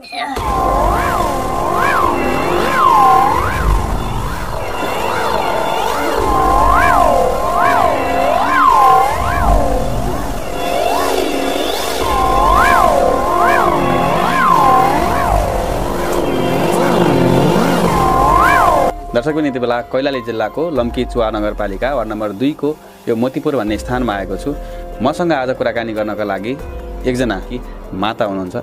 दर्शकबिन यति बेला कैलाली जिल्लाको लम्की चुवा नगरपालिका वार्ड नम्बर दुईको यो मोतीपुर भन्ने स्थानमा आएको छु मसँग आज कुराकानी गर्नका लागि एकजना माता हुनुहुन्छ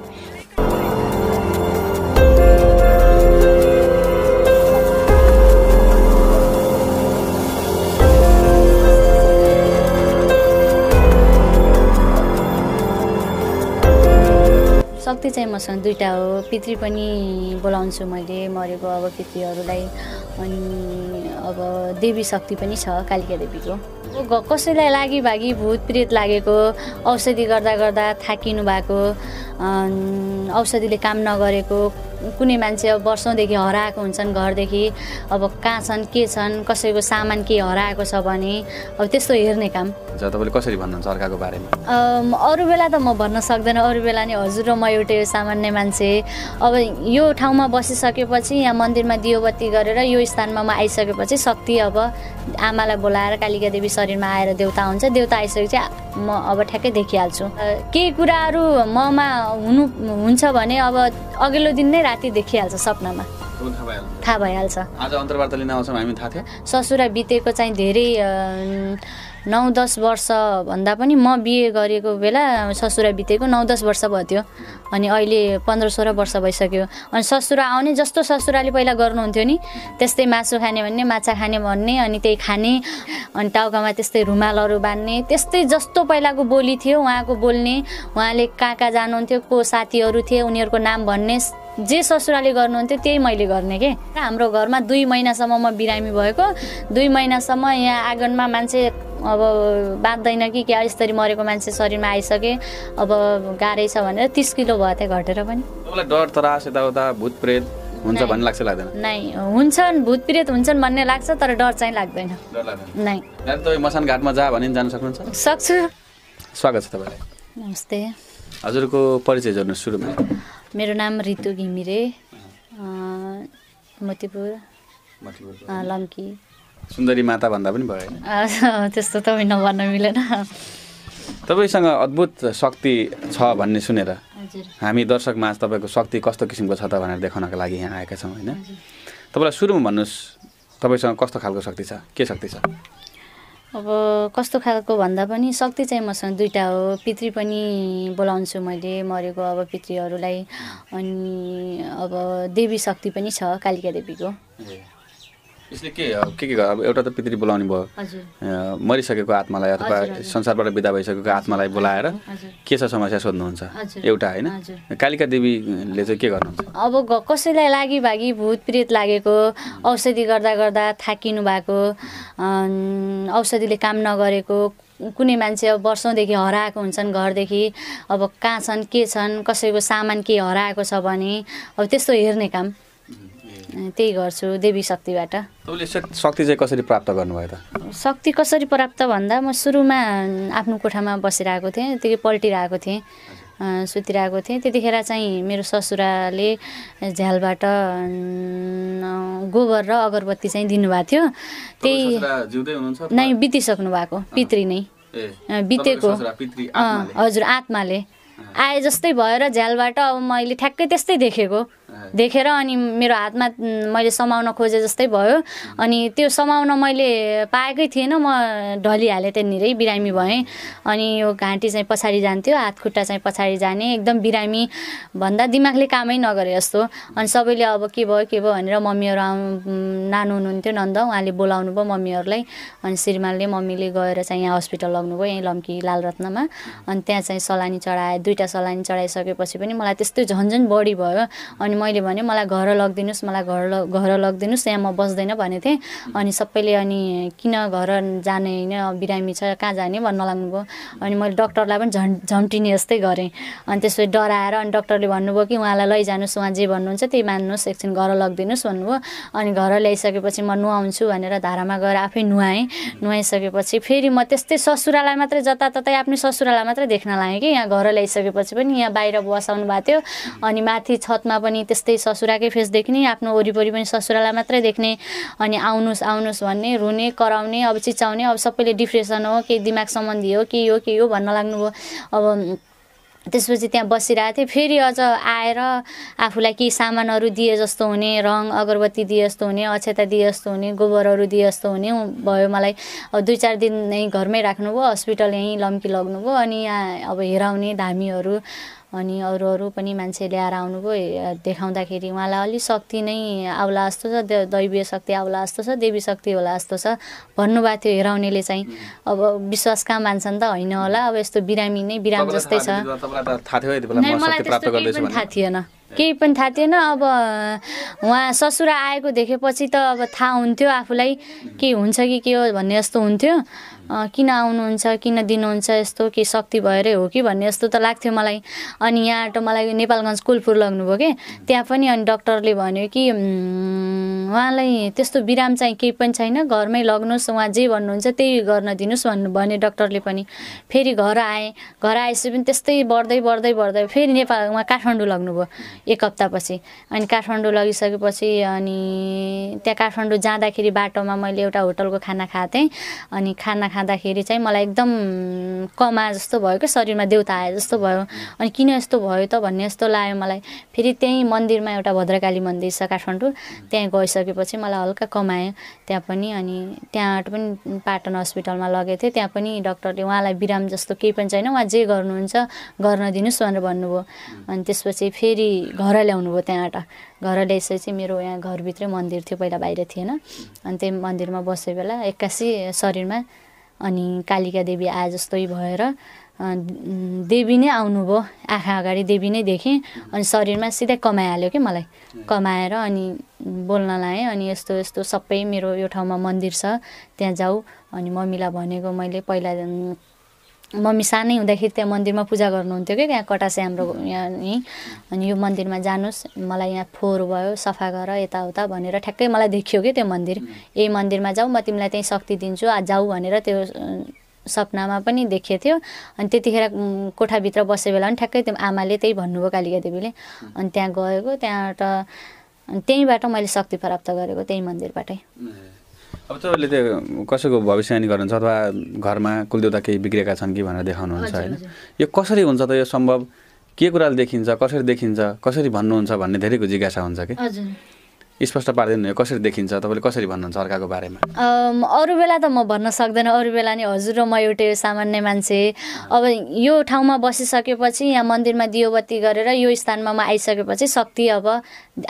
शक्ति चाहिँ मसँग दुइटा हो पितृ पनि बोलाउँछु मैले मरेको अब पितृहरूलाई अनि अब देवी शक्ति पनि छ कालिका देवीको कसैलाई लागि भागी भूत प्रेत लागेको औषधि गर्दा गर्दा थाकिनु भएको औषधिले काम नगरेको कुनै मान्छे अब वर्षौँदेखि हराएको हुन्छन् घरदेखि अब कहाँ छन् के छन् कसैको सामान के हराएको छ भने अब त्यस्तो हेर्ने काम तपाईँले कसरी भन्नुहुन्छ अर्काको बारेमा अरू बेला त म भन्न सक्दैन अरू बेला नि हजुर र म एउटै सामान्य मान्छे अब यो ठाउँमा बसिसकेपछि यहाँ मन्दिरमा दियोबत्ती गरेर यो स्थानमा म आइसकेपछि शक्ति अब आमालाई बोलाएर कालिका देवी शरीरमा आएर देउता हुन्छ देउता आइसकेपछि म अब ठ्याक्कै देखिहाल्छु केही कुराहरू ममा हुनु हुन्छ भने अब अघिल्लो दिन नै राति देखिहाल्छ सपनामा थाहा भइहाल्छ ससुरा बितेको चाहिँ धेरै नौ दस वर्षभन्दा पनि म बिए गरेको बेला ससुरा बितेको नौ दस वर्ष भयो त्यो अनि अहिले पन्ध्र सोह्र वर्ष भइसक्यो अनि ससुरा आउने जस्तो ससुराले पहिला गर्नुहुन्थ्यो नि त्यस्तै मासु खाने भन्ने माछा खाने भन्ने अनि त्यही खाने अनि टाउकामा त्यस्तै रुमालहरू बाँध्ने त्यस्तै जस्तो पहिलाको बोली थियो उहाँको बोल्ने उहाँले कहाँ कहाँ जानुहुन्थ्यो को साथीहरू थिए उनीहरूको नाम भन्ने जे ससुराले गर्नुहुन्थ्यो त्यही मैले गर्ने के हाम्रो घरमा दुई महिनासम्म म बिरामी भएको दुई महिनासम्म यहाँ आँगनमा मान्छे अब बाँच्दैन कि क्या यसरी मरेको मान्छे शरीरमा आइसके अब गाह्रै छ भनेर तिस किलो भयो त्यहाँ घटेर पनि डर त्रास यताउता भूत प्रेत हुन्छ भन्ने लाग्छ लाग्दैन नै हुन्छन् भूत प्रेत हुन्छन् भन्ने लाग्छ तर डर चाहिँ लाग्दैन नै मसान घाटमा जा भने जान सक्नुहुन्छ सक्छु स्वागत छ तपाईँलाई नमस्ते हजुरको परिचय जोड्नु सुरुमा मेरो नाम रितु घिमिरे मतिपुर लम्की सुन्दरी माता भन्दा पनि भयो त्यस्तो त नभन्न मिलेन तपाईँसँग अद्भुत शक्ति छ भन्ने सुनेर हामी दर्शक माझ तपाईँको शक्ति कस्तो किसिमको छ त भनेर देखाउनको लागि यहाँ आएका छौँ होइन तपाईँलाई सुरुमा भन्नुहोस् तपाईँसँग कस्तो खालको शक्ति छ के शक्ति छ अब कस्तो खालको भन्दा पनि शक्ति चाहिँ मसँग दुइटा हो पितृ पनि बोलाउँछु मैले मरेको अब पितृहरूलाई अनि अब देवी शक्ति पनि छ कालिका देवीको के के के एउटा त पितृ बोलाउने भयो मरिसकेको आत्मालाई अथवा संसारबाट विदा भइसकेको आत्मालाई बोलाएर के छ समस्या सोध्नुहुन्छ एउटा होइन कालिका देवीले चाहिँ के गर्नुहुन्छ अब कसैलाई लागि भागी भूत प्रेत लागेको औषधि गर्दा गर्दा थाकिनु भएको औषधिले काम नगरेको कुनै मान्छे अब वर्षौँदेखि हराएको हुन्छन् घरदेखि अब कहाँ छन् के छन् कसैको सामान के हराएको छ भने अब त्यस्तो हेर्ने काम त्यही गर्छु देवी शक्तिबाट शक्ति चाहिँ कसरी प्राप्त गर्नुभयो त शक्ति कसरी प्राप्त भन्दा म सुरुमा आफ्नो कोठामा बसिरहेको थिएँ त्यो पल्टिरहेको थिएँ सुतिरहेको थिएँ त्यतिखेर चाहिँ मेरो ससुराले झ्यालबाट गोबर र अगरबत्ती चाहिँ दिनुभएको थियो त्यही नै बितिसक्नु भएको पितृ नै बितेको हजुर आत्माले आए जस्तै भएर झ्यालबाट अब मैले ठ्याक्कै त्यस्तै देखेको देखेर अनि मेरो हातमा मैले समाउन खोजे जस्तै भयो अनि त्यो समाउन मैले पाएकै थिएन म ढलिहालेँ त्यहाँनिरै बिरामी भएँ अनि यो घाँटी चाहिँ पछाडि जान्थ्यो हात खुट्टा चाहिँ पछाडि जाने एकदम बिरामी भन्दा दिमागले कामै नगरे जस्तो अनि सबैले अब के भयो के भयो भनेर मम्मीहरू आउ नानु हुनुहुन्थ्यो नन्द उहाँले बोलाउनु भयो मम्मीहरूलाई अनि श्रीमानले मम्मीले गएर चाहिँ यहाँ हस्पिटल लग्नुभयो यहीँ लम्की रत्नमा अनि त्यहाँ चाहिँ सलानी चढाए दुइटा सलानी चढाइसकेपछि पनि मलाई त्यस्तै झन्झन बढी भयो अनि अनि मैले भने मलाई घर लगिदिनुहोस् मलाई घर ल घर लगिदिनुहोस् यहाँ म बस्दैन भनेको थिएँ अनि सबैले अनि किन घर जाने होइन बिरामी छ कहाँ जाने भन्न लाग्नुभयो अनि मैले डक्टरलाई पनि झन् झम्टिने जस्तै गरेँ अनि त्यसपछि डराएर अनि डक्टरले भन्नुभयो कि उहाँलाई लैजानुहोस् उहाँ जे भन्नुहुन्छ त्यही मान्नुहोस् एकछिन घर लगिदिनुहोस् भन्नुभयो अनि घर ल्याइसकेपछि म नुहाउँछु भनेर धारामा गएर आफै नुहाएँ नुहाइसकेपछि फेरि म त्यस्तै ससुरालाई मात्रै जताततै आफ्नै ससुरालाई मात्रै देख्न लागेँ कि यहाँ घर ल्याइसकेपछि पनि यहाँ बाहिर बसाउनु भएको थियो अनि माथि छतमा पनि त्यस्तै ससुराकै फेस देख्ने आफ्नो वरिपरि पनि ससुरालाई मात्रै देख्ने अनि आउनुहोस् आउनुहोस् भन्ने रुने कराउने अब चिचाउने अब सबैले डिप्रेसन हो केही दिमाग सम्बन्धी हो के हो के हो भन्न लाग्नुभयो अब त्यसपछि त्यहाँ बसिरहेको थिएँ फेरि अझ आएर आफूलाई केही सामानहरू दिए जस्तो हुने रङ अगरबत्ती दिए जस्तो हुने अक्षता दिए जस्तो हुने गोबरहरू दिए जस्तो हुने भयो मलाई अब दुई चार दिन यहीँ घरमै राख्नुभयो हस्पिटल यहीँ लम्की लग्नुभयो अनि यहाँ अब हेराउने धामीहरू अनि अरू अरू पनि मान्छे ल्याएर आउनुभयो देखाउँदाखेरि उहाँलाई अलिक शक्ति नै आउला जस्तो छ दैवीय शक्ति आउला जस्तो छ देवी शक्ति होला जस्तो छ भन्नुभएको थियो हेराउनेले चाहिँ अब विश्वास कहाँ मान्छन् त होइन होला अब यस्तो बिरामी नै बिराम जस्तै छ मलाई त्यस्तो थाहा थिएन केही पनि थाहा थिएन अब उहाँ ससुरा आएको देखेपछि त अब थाहा हुन्थ्यो आफूलाई के हुन्छ कि के हो भन्ने जस्तो हुन्थ्यो किन आउनुहुन्छ किन दिनुहुन्छ यस्तो के शक्ति भएरै हो कि भन्ने जस्तो त लाग्थ्यो मलाई अनि यहाँ त मलाई नेपालगञ्ज कुलपुर लग्नुभयो कि त्यहाँ पनि अनि डक्टरले भन्यो कि उहाँलाई त्यस्तो बिराम चाहिँ केही पनि छैन घरमै लग्नुहोस् उहाँ जे भन्नुहुन्छ त्यही गर्न दिनुहोस् भन्नु भने डक्टरले पनि फेरि घर आएँ घर आएपछि पनि त्यस्तै बढ्दै बढ्दै बढ्दै फेरि नेपाल उहाँ काठमाडौँ लग्नुभयो एक हप्तापछि अनि काठमाडौँ लगिसकेपछि अनि त्यहाँ काठमाडौँ जाँदाखेरि बाटोमा मैले एउटा होटलको खाना खाएको थिएँ अनि खाना खाँदाखेरि चाहिँ मलाई एकदम कमा जस्तो भयो क्या शरीरमा देउता आए जस्तो भयो अनि किन यस्तो भयो त भन्ने जस्तो लाग्यो मलाई फेरि त्यहीँ मन्दिरमा एउटा भद्रकाली मन्दिर छ काठमाडौँ त्यहीँ गइसकेपछि मलाई हल्का कमायो त्यहाँ पनि अनि त्यहाँबाट पनि पाटन हस्पिटलमा लगेको थिएँ त्यहाँ पनि डक्टरले उहाँलाई बिराम जस्तो केही पनि छैन उहाँ जे गर्नुहुन्छ गर्न दिनुहोस् भनेर भन्नुभयो अनि त्यसपछि फेरि घर ल्याउनु भयो त्यहाँबाट घर ल्याइसकेपछि मेरो यहाँ घरभित्रै मन्दिर थियो पहिला बाहिर थिएन अनि त्यही मन्दिरमा बसे बेला एक्कासी शरीरमा अनि कालिका देवी आए जस्तै भएर देवी नै आउनुभयो आँखा अगाडि देवी नै देखेँ अनि शरीरमा सिधै कमाइहाल्यो कि मलाई कमाएर अनि बोल्न लाएँ अनि यस्तो यस्तो सबै मेरो यो ठाउँमा मन्दिर छ त्यहाँ जाऊ अनि मम्मीलाई भनेको मैले पहिला मम्मी सानै हुँदाखेरि त्यहाँ मन्दिरमा पूजा गर्नुहुन्थ्यो कि त्यहाँ कटासे हाम्रो यहाँ नि अनि यो मन्दिरमा जानुहोस् मलाई यहाँ फोहोर भयो सफा गर यताउता भनेर ठ्याक्कै मलाई देखियो कि त्यो मन्दिर यही मन्दिरमा जाऊ म तिमीलाई त्यहीँ शक्ति दिन्छु आज जाऊ भनेर त्यो सपनामा पनि देखेको थियो अनि त्यतिखेर कोठाभित्र बसे बेला पनि ठ्याक्कै त्यो आमाले त्यही भन्नुभयो कालिका देवीले अनि त्यहाँ गएको त्यहाँबाट अनि त्यहीँबाट मैले शक्ति प्राप्त गरेको त्यही मन्दिरबाटै अब तपाईँले त्यो कसैको भविष्यवाणी गर्नुहुन्छ अथवा घरमा कुलदेउता केही बिग्रेका छन् कि भनेर देखाउनुहुन्छ होइन यो कसरी हुन्छ त यो सम्भव के कुराले देखिन्छ कसरी देखिन्छ कसरी भन्नुहुन्छ भन्ने धेरैको जिज्ञासा हुन्छ कि स्पष्ट पारिदिनु कसरी देखिन्छ तपाईँले कसरी भन्नुहुन्छ अर्काको बारेमा अरू बेला त म भन्न सक्दैन अरू बेला नि हजुर र म एउटै सामान्य मान्छे अब यो ठाउँमा बसिसकेपछि यहाँ मन्दिरमा दियोबत्ती गरेर यो स्थानमा म आइसकेपछि शक्ति अब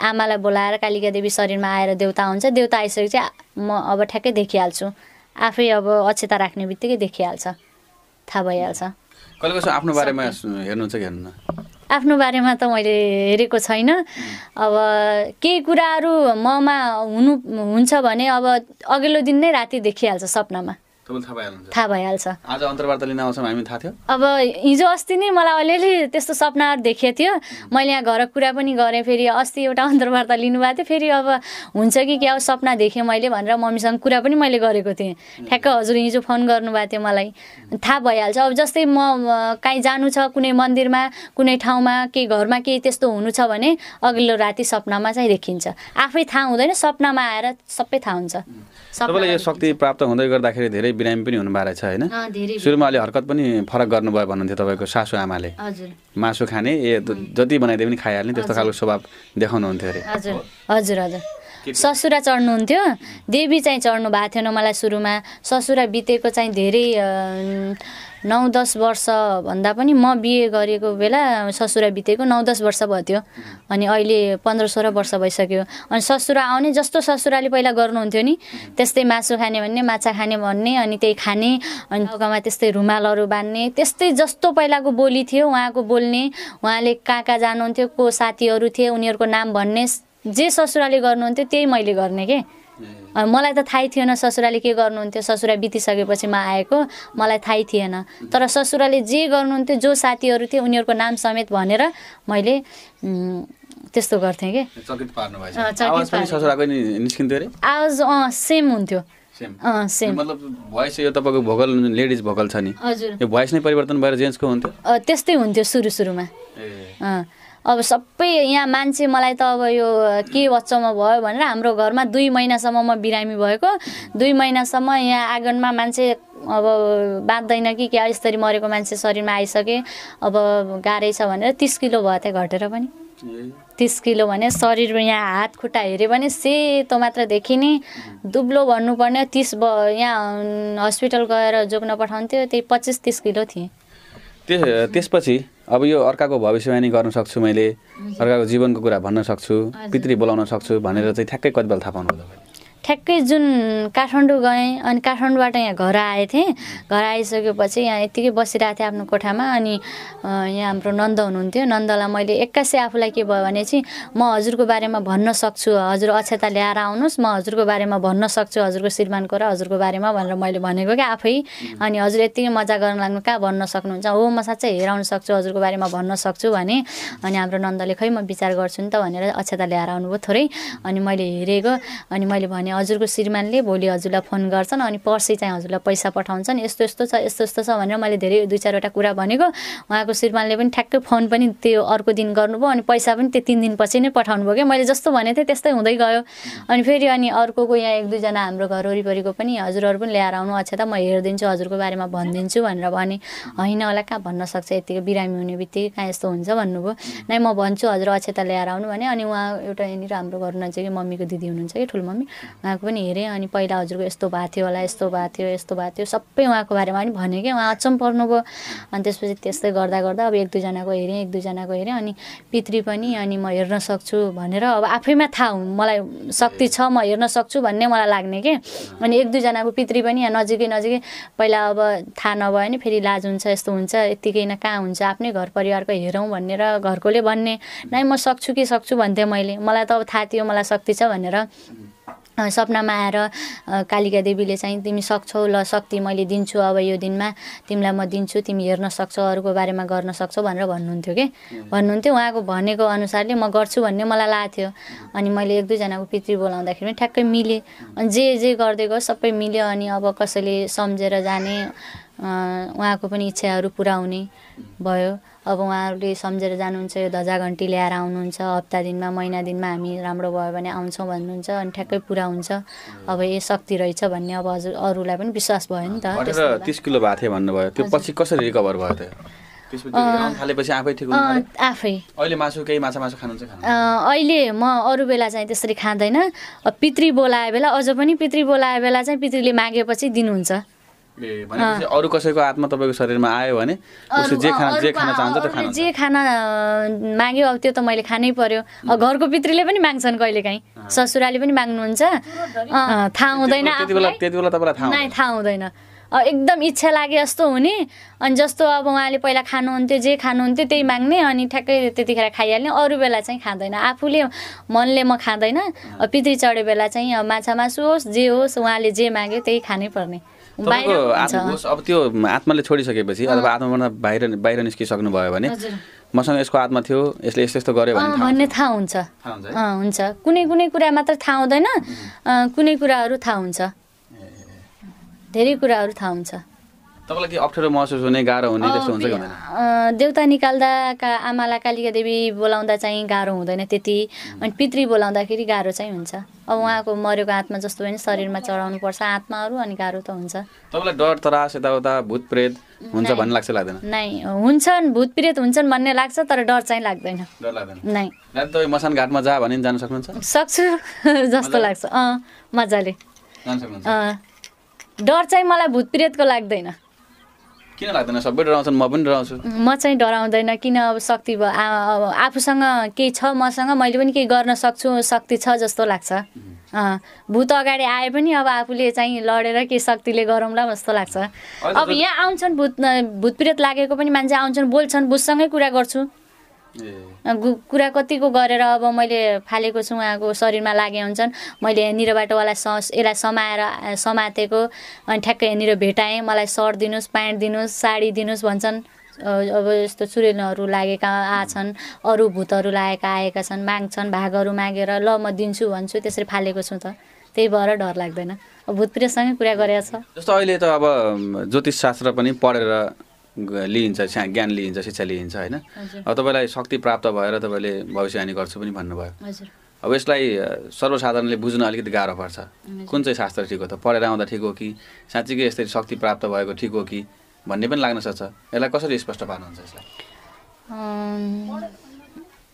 आमालाई बोलाएर कालिका देवी शरीरमा आएर देउता हुन्छ देउता आइसकेपछि म अब ठ्याक्कै देखिहाल्छु आफै अब अक्षता राख्ने बित्तिकै देखिहाल्छ थाहा भइहाल्छ कहिले कसो आफ्नो बारेमा हेर्नुहुन्छ कि हेर्नु आफ्नो बारेमा त मैले हेरेको छैन अब केही कुराहरू ममा हुनु हुन्छ भने अब अघिल्लो दिन नै राति देखिहाल्छ सपनामा थाहा भइहाल्छ आज अन्तर्वार्ता लिन आउँछौँ हामी थाहा थियो अब हिजो अस्ति नै मलाई अलिअलि त्यस्तो सपनाहरू देखेको थियो मैले यहाँ घरको कुरा पनि गरेँ फेरि अस्ति एउटा अन्तर्वार्ता लिनुभएको थियो फेरि अब हुन्छ कि क्या सपना देखेँ मैले भनेर मम्मीसँग कुरा पनि मैले गरेको थिएँ ठ्याक्क हजुर हिजो फोन गर्नुभएको थियो मलाई थाहा भइहाल्छ अब जस्तै म काहीँ जानु छ कुनै मन्दिरमा कुनै ठाउँमा केही घरमा केही त्यस्तो हुनु छ भने अघिल्लो राति सपनामा चाहिँ देखिन्छ आफै थाहा हुँदैन सपनामा आएर सबै थाहा हुन्छ सबैलाई यो शक्ति प्राप्त हुँदै गर्दाखेरि धेरै बिरामी पनि हुनुभएको रहेछ होइन सुरुमा अलि हरकत पनि फरक गर्नुभयो भन्नुहुन्थ्यो तपाईँको सासु आमाले मासु खाने ए जति बनाइदिए पनि खाइहाल्ने त्यस्तो खालको स्वभाव देखाउनुहुन्थ्यो अरे हजुर हजुर ससुरा चढ्नुहुन्थ्यो देवी चाहिँ चढ्नु भएको थिएन मलाई सुरुमा ससुरा बितेको चाहिँ धेरै नौ दस वर्षभन्दा पनि म बिए गरेको बेला ससुरा बितेको नौ दस वर्ष भयो त्यो अनि अहिले पन्ध्र सोह्र वर्ष भइसक्यो अनि ससुरा आउने जस्तो ससुराले पहिला गर्नुहुन्थ्यो नि त्यस्तै मासु खाने भन्ने माछा खाने भन्ने अनि त्यही खाने अनि गाउँमा त्यस्तै रुमालहरू बाँध्ने त्यस्तै जस्तो पहिलाको बोली थियो उहाँको बोल्ने उहाँले कहाँ कहाँ जानुहुन्थ्यो को साथीहरू थिए उनीहरूको नाम भन्ने जे ससुराले गर्नुहुन्थ्यो त्यही मैले गर्ने के मलाई त थाहै थिएन ससुराले के गर्नुहुन्थ्यो ससुरा बितिसकेपछि म आएको मलाई थाहै थिएन तर ससुराले जे गर्नुहुन्थ्यो जो साथीहरू थियो उनीहरूको नाम समेत भनेर मैले त्यस्तो गर्थेँ कि आवाज अँ सेम हुन्थ्यो त्यस्तै हुन्थ्यो सुरु सुरुमा अब सबै यहाँ मान्छे मलाई त अब यो के बच्चामा भयो भनेर हाम्रो घरमा दुई महिनासम्म म बिरामी भएको दुई महिनासम्म यहाँ आँगनमा मान्छे अब बाँच्दैन कि क्या यसरी मरेको मान्छे शरीरमा आइसकेँ अब गाह्रै छ भनेर तिस किलो भयो त्यहाँ घटेर पनि तिस किलो भने शरीर यहाँ हात खुट्टा हेऱ्यो भने सेतो मात्र देखिने दुब्लो भन्नुपर्ने तिस यहाँ हस्पिटल गएर जोग्न पठाउँथ्यो त्यही पच्चिस तिस किलो थिएँ त्यस त्यसपछि अब यो अर्काको भविष्यवाणी गर्न सक्छु मैले अर्काको जीवनको कुरा भन्न सक्छु पितृ बोलाउन सक्छु भनेर चाहिँ ठ्याक्कै कतिबेला थाहा पाउनु ठ्याक्कै जुन काठमाडौँ गएँ अनि काठमाडौँबाट यहाँ घर आएको थिएँ घर आइसकेपछि यहाँ यत्तिकै बसिरहेको थिएँ आफ्नो कोठामा अनि यहाँ हाम्रो नन्द हुनुहुन्थ्यो नन्दलाई मैले एक्कासी आफूलाई के भयो भने चाहिँ म हजुरको बारेमा भन्न सक्छु हजुर अक्षता ल्याएर आउनुहोस् म हजुरको बारेमा भन्न सक्छु हजुरको श्रीमानको र हजुरको बारेमा भनेर मैले भनेको क्या आफै अनि हजुर यत्तिकै मजा गर्न लाग्नु कहाँ भन्न सक्नुहुन्छ हो म साँच्चै हेराउन सक्छु हजुरको बारेमा भन्न सक्छु भने अनि हाम्रो नन्दले खै म विचार गर्छु नि त भनेर अक्षता ल्याएर आउनुभयो थोरै अनि मैले हेरेको अनि मैले भने हजुरको श्रीमानले भोलि हजुरलाई फोन गर्छन् अनि पर्सि चाहिँ हजुरलाई पैसा पठाउँछन् यस्तो यस्तो छ यस्तो यस्तो छ भनेर मैले धेरै दुई चारवटा कुरा भनेको उहाँको श्रीमानले पनि ठ्याक्कै फोन पनि त्यो अर्को दिन गर्नुभयो अनि पैसा पनि त्यो तिन दिनपछि नै पठाउनु भयो क्या मैले जस्तो भनेको थिएँ त्यस्तै हुँदै गयो अनि फेरि अनि अर्कोको यहाँ एक दुईजना हाम्रो घर वरिपरिको पनि हजुरहरू पनि ल्याएर आउनु अच्छा त म हेरिदिन्छु हजुरको बारेमा भनिदिन्छु भनेर भने होइन होला कहाँ भन्न सक्छ यत्तिकै बिरामी हुने बित्तिकै कहाँ यस्तो हुन्छ भन्नुभयो नै म भन्छु हजुर अक्षता ल्याएर आउनु भने अनि उहाँ एउटा यहाँनिर हाम्रो घर नजिकै मम्मीको दिदी हुनुहुन्छ कि ठुलो मम्मी उहाँको पनि हेरेँ अनि पहिला हजुरको यस्तो भएको थियो होला यस्तो भएको थियो यस्तो भएको थियो सबै उहाँको बारेमा पनि भन्यो क्या उहाँ अचम्म पर्नुभयो अनि त्यसपछि त्यस्तै गर्दा गर्दा अब एक दुईजनाको हेरेँ एक दुईजनाको हेरेँ अनि पितृ पनि अनि म हेर्न सक्छु भनेर अब आफैमा थाहा मलाई शक्ति छ म हेर्न सक्छु भन्ने मलाई लाग्ने के अनि एक दुईजनाको पितृ पनि यहाँ नजिकै नजिकै पहिला अब थाहा नभयो भने फेरि लाज हुन्छ यस्तो हुन्छ यत्तिकै न कहाँ हुन्छ आफ्नै घर परिवारको हेरौँ भनेर घरकोले भन्ने नै म सक्छु कि सक्छु भन्थेँ मैले मलाई त अब थाहा थियो मलाई शक्ति छ भनेर सपनामा आएर कालिका देवीले चाहिँ तिमी सक्छौ ल शक्ति मैले दिन्छु अब यो दिनमा तिमीलाई म दिन्छु तिमी हेर्न सक्छौ अरूको बारेमा गर्न सक्छौ भनेर भन्नुहुन्थ्यो कि भन्नुहुन्थ्यो उहाँको भनेको अनुसारले म गर्छु भन्ने मलाई लागेको अनि मैले एक दुईजनाको पितृ बोलाउँदाखेरि ठ्याक्कै मिलेँ अनि जे जे गर्दै गयो सबै मिल्यो अनि अब कसैले सम्झेर जाने उहाँको पनि इच्छाहरू पुरा हुने भयो अब उहाँहरूले सम्झेर जानुहुन्छ यो धजा घन्टी ल्याएर आउनुहुन्छ हप्ता दिनमा महिना दिनमा हामी राम्रो भयो भने आउँछौँ भन्नुहुन्छ अनि ठ्याक्कै पुरा हुन्छ अब ए शक्ति रहेछ भन्ने अब हजुर अरूलाई पनि विश्वास भयो नि त तिस किलो भएको थियो भन्नुभयो त्यो पछि कसरी रिकभर भयो त्यो अहिले म अरू बेला चाहिँ त्यसरी खाँदैन पितृ बोलाए बेला अझ पनि पितृ बोलाए बेला चाहिँ पितृले मागेपछि दिनुहुन्छ भनेपछि अरू कसैको आत्मा तपाईँको शरीरमा आयो भने जे खाना जे खान चाहन्छ त्यो खाना जे खाना माग्यो अब त्यो त मैले खानै पर्यो घरको पितृले पनि माग्छन् कहिलेकाहीँ ससुराले पनि माग्नुहुन्छ थाहा हुँदैन त्यति बेला तपाईँलाई थाहा हुँदैन एकदम इच्छा लागे जस्तो हुने अनि जस्तो अब उहाँले पहिला खानुहुन्थ्यो जे खानुहुन्थ्यो त्यही माग्ने अनि ठ्याक्कै त्यतिखेर खाइहाल्ने अरू बेला चाहिँ खाँदैन आफूले मनले म खाँदैन पितृ चढे बेला चाहिँ माछा मासु होस् जे होस् उहाँले जे माग्यो त्यही खानै पर्ने तपाईँको आत्मकोष अब त्यो आत्माले छोडिसकेपछि अथवा आत्माबाट बाहिर बाहिर निस्किसक्नु भयो भने मसँग यसको आत्मा थियो यसले यस्तो यस्तो गर्यो भने भन्ने थाहा हुन्छ हुन्छ कुनै कुनै कुरा मात्र थाहा हुँदैन कुनै कुराहरू थाहा हुन्छ धेरै कुराहरू थाहा हुन्छ तपाईँलाई के अप्ठ्यारो महसुस हुने गाह्रो हुने त्यस्तो हुन्छ कि देउता निकाल्दाका आमालाई कालिका देवी बोलाउँदा चाहिँ गाह्रो हुँदैन त्यति अनि पितृ बोलाउँदाखेरि गाह्रो चाहिँ हुन्छ अब उहाँको मरेको आत्मा जस्तो पनि शरीरमा चढाउनु पर्छ आत्माहरू अनि गाह्रो त हुन्छ तपाईँलाई डर तरास यताउता भूत प्रेत हुन्छ भन्ने लाग्छ लाग्दैन नै हुन्छन् भूत प्रेत हुन्छन् भन्ने लाग्छ तर डर चाहिँ लाग्दैन डर लाग्दैन नै तपाईँ मसान घाटमा जा भने जान सक्नुहुन्छ सक्छु जस्तो लाग्छ अँ मजाले डर चाहिँ मलाई भूत प्रेतको लाग्दैन किन लाग्दैन सबै डराउँछन् म पनि डराउँछु म चाहिँ डराउँदैन किन अब शक्ति भयो आफूसँग केही छ मसँग मैले पनि केही गर्न सक्छु शक्ति छ जस्तो लाग्छ भूत अगाडि आए पनि अब आफूले चाहिँ लडेर के शक्तिले गरौँला जस्तो लाग्छ अब यहाँ आउँछन् भूत भूतप्रेत लागेको पनि मान्छे आउँछन् बोल्छन् भूतसँगै कुरा गर्छु कुरा कतिको गरेर अब मैले फालेको छु उहाँको शरीरमा लागे हुन्छन् मैले यहाँनिर बाटोवाला स यसलाई समाएर समातेको अनि ठ्याक्कै यहाँनिर भेटाएँ मलाई सर्ट दिनुहोस् प्यान्ट दिनुहोस् साडी दिनुहोस् भन्छन् अब यस्तो चुरेलहरू लागेका आछन् अरू भूतहरू लागेका आएका छन् माग्छन् भागहरू मागेर ल म दिन्छु भन्छु त्यसरी फालेको छु त त्यही भएर डर लाग्दैन भूतप्रियसँगै कुरा गरेको छ जस्तो अहिले त अब ज्योतिष शास्त्र पनि पढेर लिइन्छ ज्ञान लिइन्छ शिक्षा लिइन्छ होइन अब तपाईँलाई शक्ति प्राप्त भएर तपाईँले भविष्यवाणी गर्छु पनि भन्नुभयो अब यसलाई सर्वसाधारणले बुझ्न अलिकति गाह्रो पर्छ कुन चाहिँ शास्त्र ठिक हो त पढेर आउँदा ठिक हो कि साँच्चीकै यसरी शक्ति प्राप्त भएको ठिक हो कि भन्ने पनि लाग्न सक्छ यसलाई कसरी स्पष्ट पार्नुहुन्छ यसलाई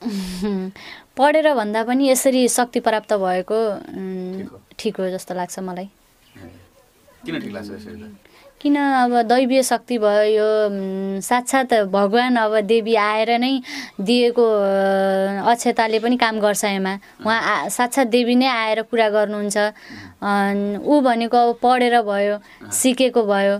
पढेर भन्दा पनि यसरी शक्ति प्राप्त भएको ठिक हो जस्तो लाग्छ मलाई किन ठिक लाग्छ यसरी किन अब दैवीय शक्ति भयो यो साक्षात् भगवान् अब देवी आएर नै दिएको अक्षताले पनि काम गर्छ यहाँ उहाँ साक्षात् देवी नै आएर कुरा गर्नुहुन्छ ऊ भनेको अब पढेर भयो सिकेको भयो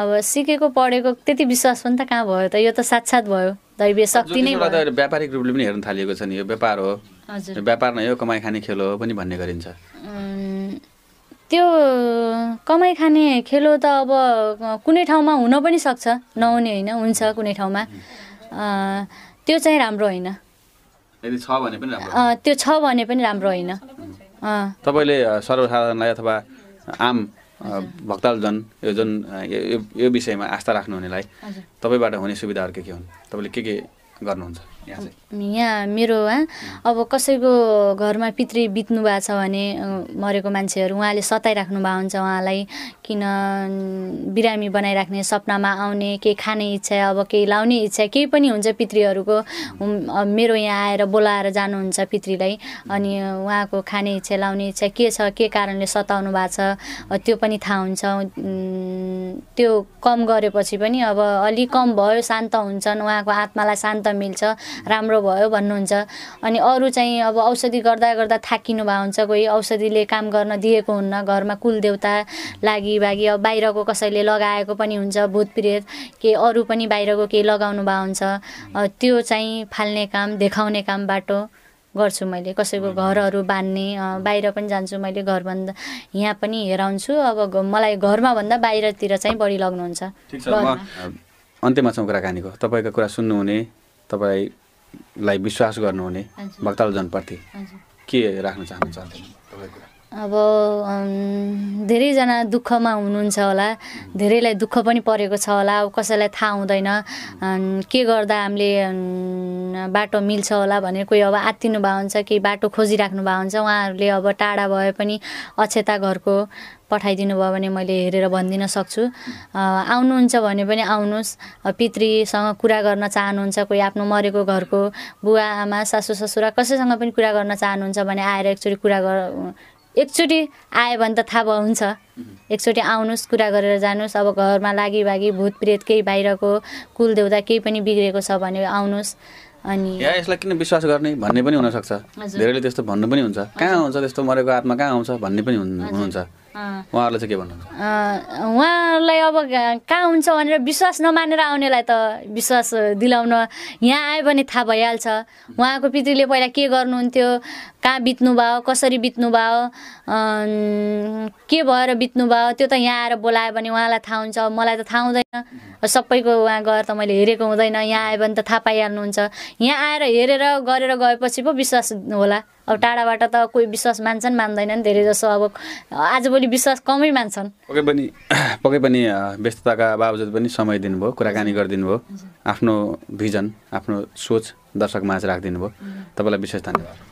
अब सिकेको पढेको त्यति विश्वास पनि त कहाँ भयो त यो त साक्षात् भयो दैवीय शक्ति नै व्यापारिक रूपले पनि हेर्न थालिएको छ नि यो व्यापार हो व्यापार नै हो कमाइ खाने खेल हो पनि भन्ने गरिन्छ त्यो कमाइ खाने खेलो त अब कुनै ठाउँमा हुन पनि सक्छ नहुने होइन हुन्छ कुनै ठाउँमा त्यो चाहिँ राम्रो होइन त्यो छ भने पनि राम्रो होइन तपाईँले सर्वसाधारणलाई अथवा आम भक्तालजन यो जुन यो विषयमा आस्था राख्नुहुनेलाई तपाईँबाट हुने सुविधाहरू के के हुन् तपाईँले के के गर्नुहुन्छ यहाँ मेरो उहाँ अब कसैको घरमा पितृ बित्नु भएको छ भने मरेको मान्छेहरू उहाँले सताइराख्नु भएको हुन्छ उहाँलाई किन बिरामी बनाइराख्ने सपनामा आउने केही खाने इच्छा अब केही लाउने इच्छा केही पनि हुन्छ पितृहरूको मेरो यहाँ आएर बोलाएर जानुहुन्छ पितृलाई अनि उहाँको खाने इच्छा लाउने इच्छा के छ के कारणले सताउनु भएको छ त्यो पनि थाहा हुन्छ त्यो कम गरेपछि पनि अब अलिक कम भयो शान्त हुन्छन् उहाँको आत्मालाई शान्त मिल्छ राम्रो भयो भन्नुहुन्छ अनि अरू चाहिँ अब औषधि गर्दा गर्दा थाकिनु भएको हुन्छ कोही औषधिले काम गर्न दिएको हुन्न घरमा कुलदेउता लागि भागी अब बाहिरको कसैले लगाएको पनि हुन्छ भूत प्रेत के अरू पनि बाहिरको केही लगाउनु भएको हुन्छ त्यो चाहिँ फाल्ने काम देखाउने काम बाटो गर्छु मैले कसैको घरहरू बाँध्ने बाहिर पनि जान्छु मैले घरभन्दा यहाँ पनि हेराउँछु अब मलाई घरमा भन्दा बाहिरतिर चाहिँ बढी लग्नुहुन्छ अन्त्यमा छौँ कुराकानीको तपाईँको कुरा सुन्नुहुने तपाईँ लाई विश्वास गर्नुहुने भक्तहरू जनप्रति के राख्न चाहनुहुन्छ अब धेरैजना दुःखमा हुनुहुन्छ होला धेरैलाई दुःख पनि परेको छ होला अब कसैलाई थाहा हुँदैन के गर्दा हामीले बाटो मिल्छ होला भनेर कोही अब आत्तिनु भएको हुन्छ केही बाटो खोजिराख्नु भएको हुन्छ उहाँहरूले अब टाढा भए पनि अक्षता घरको पठाइदिनु भयो भने मैले हेरेर भनिदिन सक्छु आउनुहुन्छ भने पनि आउनुहोस् पितृसँग कुरा गर्न चाहनुहुन्छ कोही आफ्नो मरेको घरको बुवा आमा सासु ससुरा कसैसँग पनि कुरा गर्न चाहनुहुन्छ भने आएर एकचोटि कुरा गर एकचोटि आयो भने त थाहा हुन्छ एकचोटि आउनुहोस् कुरा गरेर जानुहोस् अब घरमा लागि भागी भूत प्रेत केही बाहिरको कुल देउता केही पनि बिग्रेको छ भने आउनुहोस् अनि या यसलाई किन विश्वास गर्ने भन्ने पनि हुनसक्छ धेरैले त्यस्तो भन्नु पनि हुन्छ कहाँ आउँछ त्यस्तो मरेको आत्मा कहाँ आउँछ भन्ने पनि हुनुहुन्छ उहाँहरूलाई चाहिँ के भन्नुहुन्छ उहाँहरूलाई अब कहाँ हुन्छ भनेर विश्वास नमानेर आउनेलाई त विश्वास दिलाउन यहाँ आयो भने थाहा भइहाल्छ उहाँको पितृले पहिला के गर्नुहुन्थ्यो कहाँ बित्नु भयो कसरी बित्नु भयो के भएर बित्नु भयो त्यो त यहाँ आएर बोलायो भने उहाँलाई थाहा हुन्छ मलाई त थाहा हुँदैन सबैको उहाँ गएर त मैले हेरेको हुँदैन यहाँ आयो भने त थाहा पाइहाल्नुहुन्छ यहाँ आएर हेरेर गरेर गएपछि पो विश्वास होला अब टाढाबाट त कोही विश्वास मान्छन् मान्दैनन् धेरै जसो अब आजभोलि विश्वास कमै मान्छन् पक्कै पनि पक्कै पनि व्यस्तताका बावजुद पनि समय दिनुभयो कुराकानी गरिदिनु भयो आफ्नो भिजन आफ्नो सोच दर्शकमाझ राखिदिनु भयो तपाईँलाई विशेष धन्यवाद